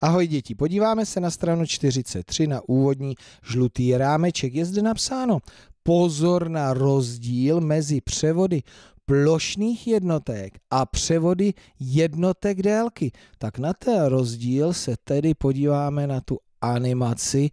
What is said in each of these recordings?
Ahoj děti, podíváme se na stranu 43 na úvodní žlutý rámeček. Je zde napsáno pozor na rozdíl mezi převody plošných jednotek a převody jednotek délky. Tak na ten rozdíl se tedy podíváme na tu animaci,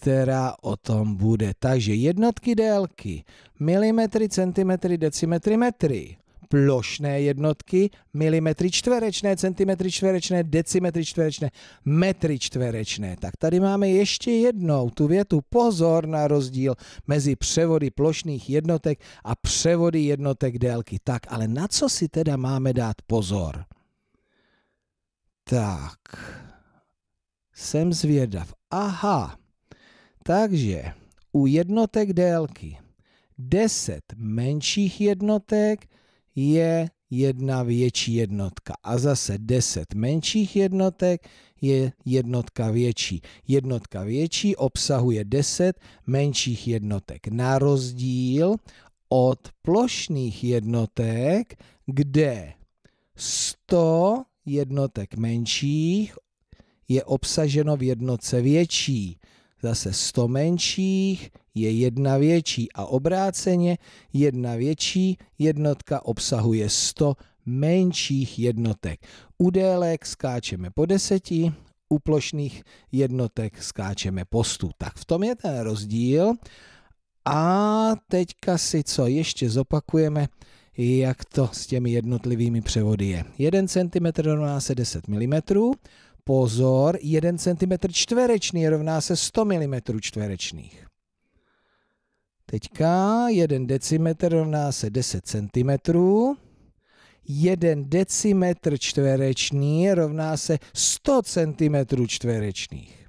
která o tom bude. Takže jednotky délky, milimetry, centimetry, decimetry, metry plošné jednotky, milimetry čtverečné, centimetry čtverečné, decimetry čtverečné, metry čtverečné. Tak tady máme ještě jednou tu větu. Pozor na rozdíl mezi převody plošných jednotek a převody jednotek délky. Tak, ale na co si teda máme dát pozor? Tak, jsem zvědav. Aha, takže u jednotek délky 10 menších jednotek je jedna větší jednotka a zase 10 menších jednotek je jednotka větší. Jednotka větší obsahuje 10 menších jednotek na rozdíl od plošných jednotek, kde 100 jednotek menších je obsaženo v jednotce větší zase 100 menších je jedna větší a obráceně jedna větší jednotka obsahuje 100 menších jednotek. U délek skáčeme po deseti, u plošných jednotek skáčeme po stu. Tak v tom je ten rozdíl. A teďka si co ještě zopakujeme, jak to s těmi jednotlivými převody je. 1 cm rovná se 10 mm, Pozor, 1 cm čtverečný rovná se 100 mm čtverečných. Teďka 1 decimetr rovná se 10 cm. 1 decimetr čtverečný rovná se 100 cm čtverečných.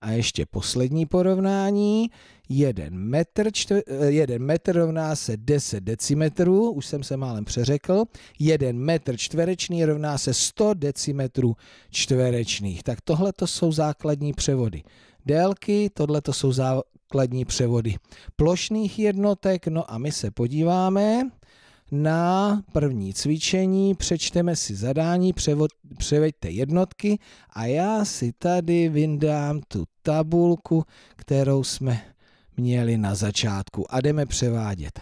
A ještě poslední porovnání, 1 metr, čtvr, eh, jeden metr rovná se 10 decimetrů, už jsem se málem přeřekl, 1 metr čtverečný rovná se 100 decimetrů čtverečných. Tak tohle to jsou základní převody. Délky, tohle to jsou základní převody plošných jednotek, no a my se podíváme, na první cvičení, přečteme si zadání, převod, převeďte jednotky a já si tady vyndám tu tabulku, kterou jsme měli na začátku a jdeme převádět.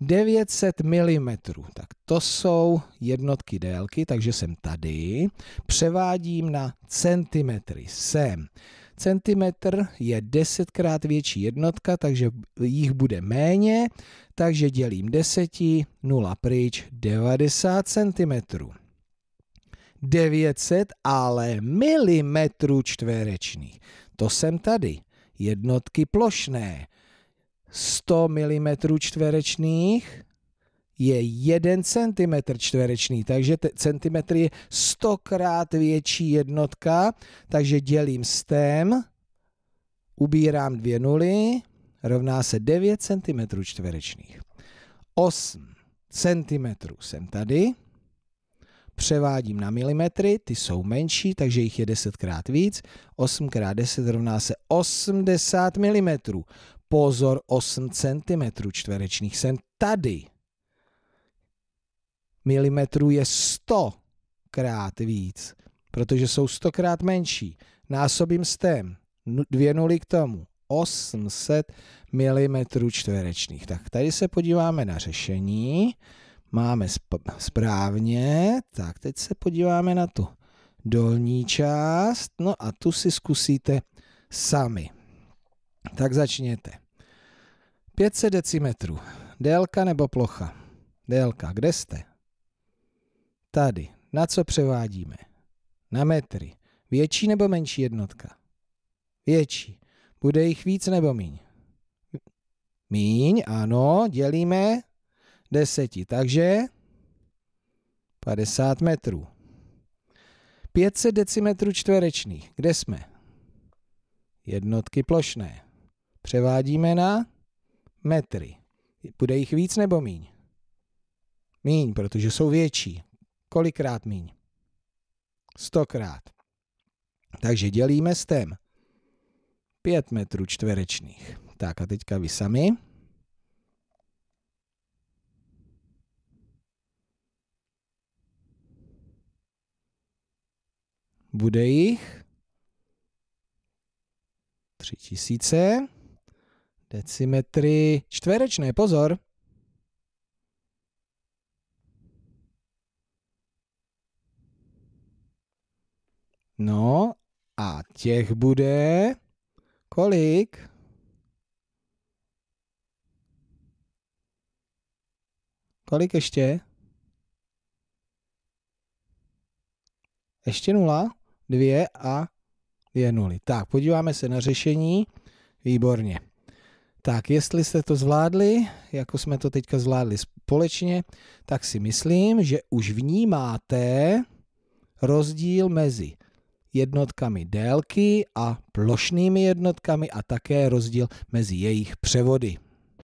900 mm, tak to jsou jednotky délky, takže jsem tady, převádím na centimetry, sem. Centimetr je desetkrát větší jednotka, takže jich bude méně, takže dělím 10, 0 pryč, 90 cm. 900 ale milimetrů čtverečných. To jsem tady. Jednotky plošné. 100 mm čtverečných je 1 cm čtverečný, takže centimetr je stokrát větší jednotka, takže dělím s tém, ubírám dvě nuly, rovná se 9 cm čtverečných. 8 cm jsem tady, převádím na milimetry, ty jsou menší, takže jich je 10 krát víc. 8 krát 10 rovná se 80 mm. Pozor, 8 cm čtverečných jsem tady mm je 100 krát víc, protože jsou 100 krát menší. Násobím s tém dvě nuly k tomu 800 mm čtverečných. Tak tady se podíváme na řešení. Máme sp- správně. Tak teď se podíváme na tu dolní část. No a tu si zkusíte sami. Tak začněte. 500 decimetrů. Délka nebo plocha? Délka. Kde jste? Tady. Na co převádíme? Na metry. Větší nebo menší jednotka? Větší. Bude jich víc nebo míň? Míň, ano, dělíme deseti, takže 50 metrů. 500 decimetrů čtverečných. Kde jsme? Jednotky plošné. Převádíme na metry. Bude jich víc nebo míň? Míň, protože jsou větší. Kolikrát míň? Stokrát. Takže dělíme s stem 5 metrů čtverečných. Tak a teďka vy sami. Bude jich 3000 decimetry čtverečné, pozor, No a těch bude kolik? Kolik ještě? Ještě nula, dvě a dvě nuly. Tak, podíváme se na řešení. Výborně. Tak, jestli jste to zvládli, jako jsme to teďka zvládli společně, tak si myslím, že už vnímáte rozdíl mezi jednotkami délky a plošnými jednotkami a také rozdíl mezi jejich převody.